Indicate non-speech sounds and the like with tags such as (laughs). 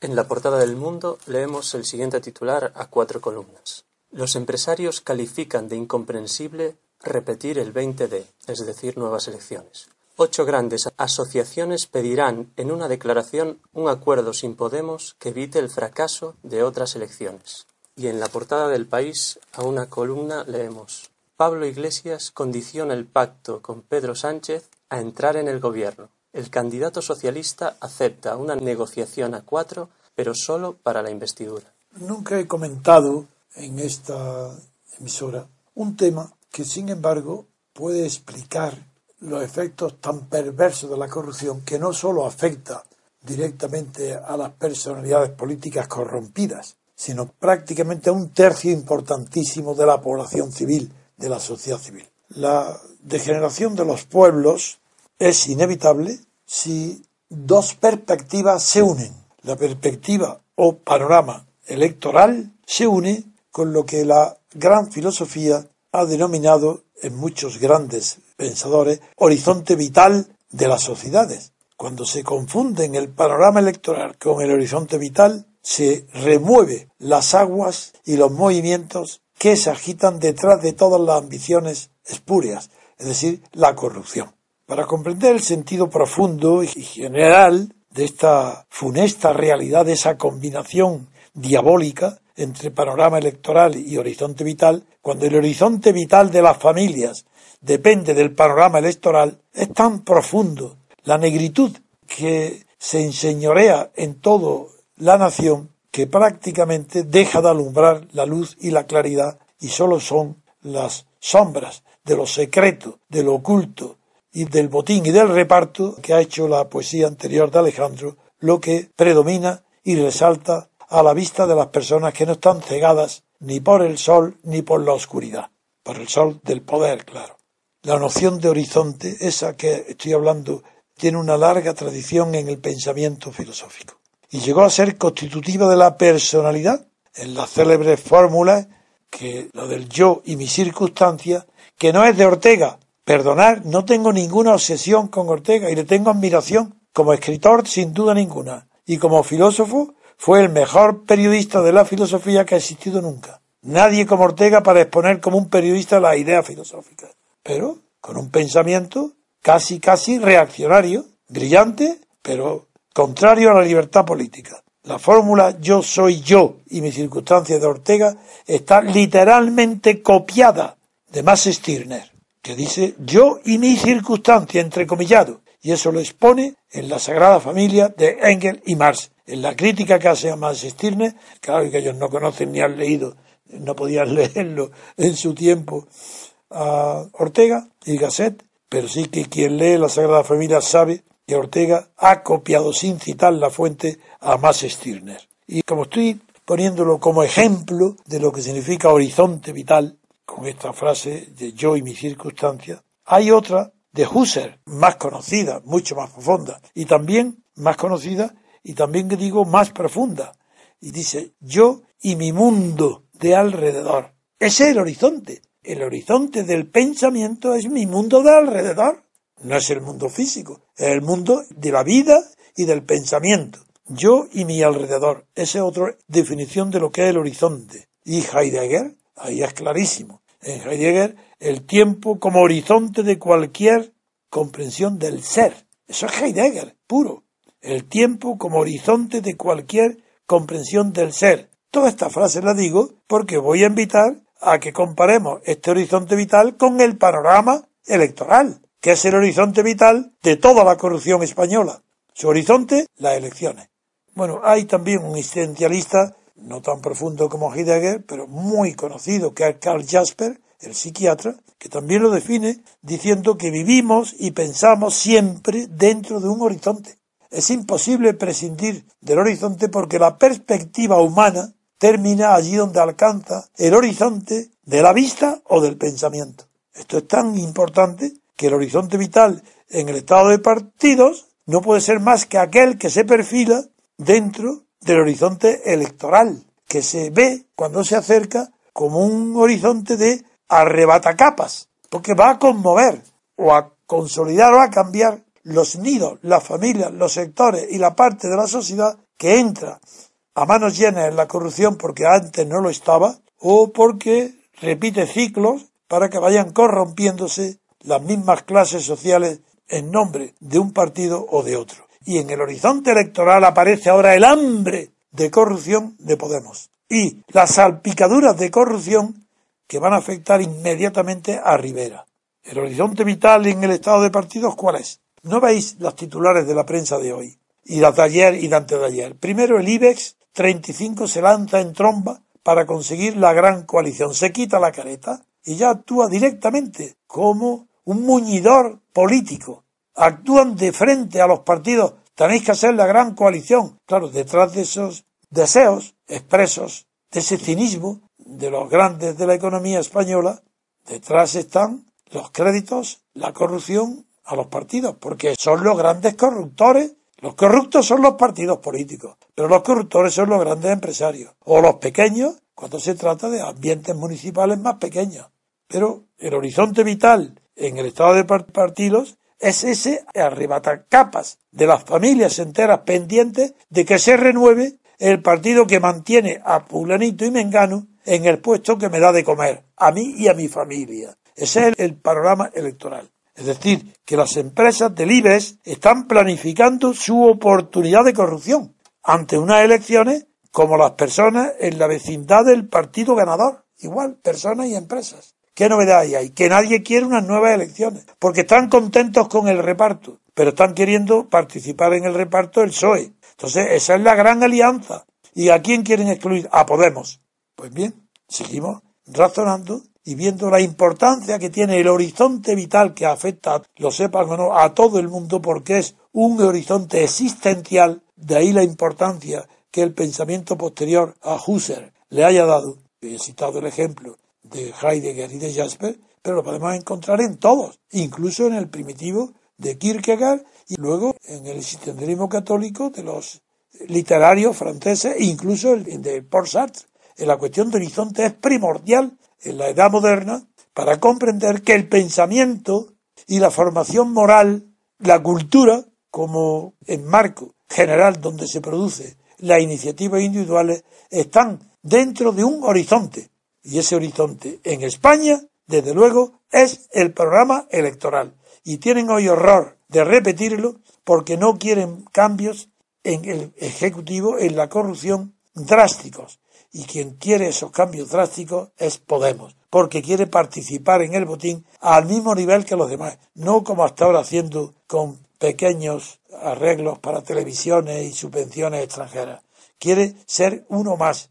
En la portada del Mundo leemos el siguiente titular a cuatro columnas. Los empresarios califican de incomprensible repetir el 20D, es decir, nuevas elecciones. Ocho grandes asociaciones pedirán en una declaración un acuerdo sin Podemos que evite el fracaso de otras elecciones. Y en la portada del país, a una columna, leemos Pablo Iglesias condiciona el pacto con Pedro Sánchez a entrar en el gobierno. El candidato socialista acepta una negociación a cuatro, pero solo para la investidura. Nunca he comentado en esta emisora un tema que, sin embargo, puede explicar los efectos tan perversos de la corrupción que no solo afecta directamente a las personalidades políticas corrompidas, sino prácticamente a un tercio importantísimo de la población civil, de la sociedad civil. La degeneración de los pueblos es inevitable si dos perspectivas se unen. La perspectiva o panorama electoral se une con lo que la gran filosofía ha denominado en muchos grandes pensadores horizonte vital de las sociedades. Cuando se confunden el panorama electoral con el horizonte vital, se remueve las aguas y los movimientos que se agitan detrás de todas las ambiciones espurias, es decir, la corrupción. Para comprender el sentido profundo y general de esta funesta realidad, de esa combinación diabólica entre panorama electoral y horizonte vital, cuando el horizonte vital de las familias depende del panorama electoral, es tan profundo la negritud que se enseñorea en toda la nación que prácticamente deja de alumbrar la luz y la claridad y solo son las sombras de lo secreto, de lo oculto, y del botín y del reparto que ha hecho la poesía anterior de Alejandro, lo que predomina y resalta a la vista de las personas que no están cegadas ni por el sol ni por la oscuridad, por el sol del poder, claro. La noción de horizonte, esa que estoy hablando, tiene una larga tradición en el pensamiento filosófico y llegó a ser constitutiva de la personalidad en las célebres fórmulas que la del yo y mi circunstancia, que no es de Ortega, Perdonar, no tengo ninguna obsesión con Ortega y le tengo admiración como escritor sin duda ninguna y como filósofo fue el mejor periodista de la filosofía que ha existido nunca. Nadie como Ortega para exponer como un periodista las ideas filosóficas, pero con un pensamiento casi, casi reaccionario, brillante, pero contrario a la libertad política. La fórmula yo soy yo y mis circunstancias de Ortega está literalmente copiada de Max Stirner que dice yo y mi circunstancia, entre comillado. y eso lo expone en la Sagrada Familia de Engel y Marx. En la crítica que hace a Max Stirner, claro que ellos no conocen ni han leído, no podían (laughs) leerlo en su tiempo a Ortega y Gasset, pero sí que quien lee la Sagrada Familia sabe que Ortega ha copiado sin citar la fuente a Max Stirner. Y como estoy poniéndolo como ejemplo de lo que significa horizonte vital, con esta frase de yo y mi circunstancias. Hay otra de Husserl, más conocida, mucho más profunda, y también más conocida, y también que digo más profunda. Y dice yo y mi mundo de alrededor. Ese es el horizonte. El horizonte del pensamiento es mi mundo de alrededor. No es el mundo físico, es el mundo de la vida y del pensamiento. Yo y mi alrededor. Esa es otra definición de lo que es el horizonte. Y Heidegger Ahí es clarísimo. En Heidegger, el tiempo como horizonte de cualquier comprensión del ser. Eso es Heidegger, puro. El tiempo como horizonte de cualquier comprensión del ser. Toda esta frase la digo porque voy a invitar a que comparemos este horizonte vital con el panorama electoral, que es el horizonte vital de toda la corrupción española. Su horizonte, las elecciones. Bueno, hay también un existencialista no tan profundo como Heidegger, pero muy conocido, que es Karl Jasper, el psiquiatra, que también lo define diciendo que vivimos y pensamos siempre dentro de un horizonte. Es imposible prescindir del horizonte porque la perspectiva humana termina allí donde alcanza el horizonte de la vista o del pensamiento. Esto es tan importante que el horizonte vital en el estado de partidos no puede ser más que aquel que se perfila dentro del horizonte electoral, que se ve cuando se acerca como un horizonte de arrebatacapas, porque va a conmover o a consolidar o a cambiar los nidos, las familias, los sectores y la parte de la sociedad que entra a manos llenas en la corrupción porque antes no lo estaba o porque repite ciclos para que vayan corrompiéndose las mismas clases sociales en nombre de un partido o de otro y en el horizonte electoral aparece ahora el hambre de corrupción de Podemos y las salpicaduras de corrupción que van a afectar inmediatamente a Rivera. El horizonte vital en el estado de partidos, ¿cuál es? No veis los titulares de la prensa de hoy y de ayer y de antes de ayer. Primero, el IBEX 35 se lanza en tromba para conseguir la gran coalición. Se quita la careta y ya actúa directamente como un muñidor político actúan de frente a los partidos. Tenéis que hacer la gran coalición. Claro, detrás de esos deseos expresos, de ese cinismo de los grandes de la economía española, detrás están los créditos, la corrupción a los partidos, porque son los grandes corruptores. Los corruptos son los partidos políticos, pero los corruptores son los grandes empresarios, o los pequeños, cuando se trata de ambientes municipales más pequeños. Pero el horizonte vital en el estado de partidos es ese arrebatar capas de las familias enteras pendientes de que se renueve el partido que mantiene a Pulanito y mengano en el puesto que me da de comer, a mí y a mi familia. Ese es el panorama electoral. Es decir, que las empresas de IBEX están planificando su oportunidad de corrupción ante unas elecciones como las personas en la vecindad del partido ganador. Igual, personas y empresas. ¿Qué novedad hay? Que nadie quiere unas nuevas elecciones, porque están contentos con el reparto, pero están queriendo participar en el reparto del PSOE. Entonces, esa es la gran alianza. ¿Y a quién quieren excluir? A Podemos. Pues bien, seguimos razonando y viendo la importancia que tiene el horizonte vital que afecta, lo sepan o no, a todo el mundo, porque es un horizonte existencial, de ahí la importancia que el pensamiento posterior a Husserl le haya dado. He citado el ejemplo de Heidegger y de Jasper, pero lo podemos encontrar en todos, incluso en el primitivo de Kierkegaard y luego en el existencialismo católico de los literarios franceses, e incluso el de Paul Sartre. En la cuestión de horizonte es primordial en la edad moderna para comprender que el pensamiento y la formación moral, la cultura, como en marco general donde se produce las iniciativas individuales, están dentro de un horizonte y ese horizonte en España, desde luego, es el programa electoral. Y tienen hoy horror de repetirlo porque no quieren cambios en el Ejecutivo, en la corrupción, drásticos. Y quien quiere esos cambios drásticos es Podemos, porque quiere participar en el botín al mismo nivel que los demás, no como hasta ahora haciendo con pequeños arreglos para televisiones y subvenciones extranjeras. Quiere ser uno más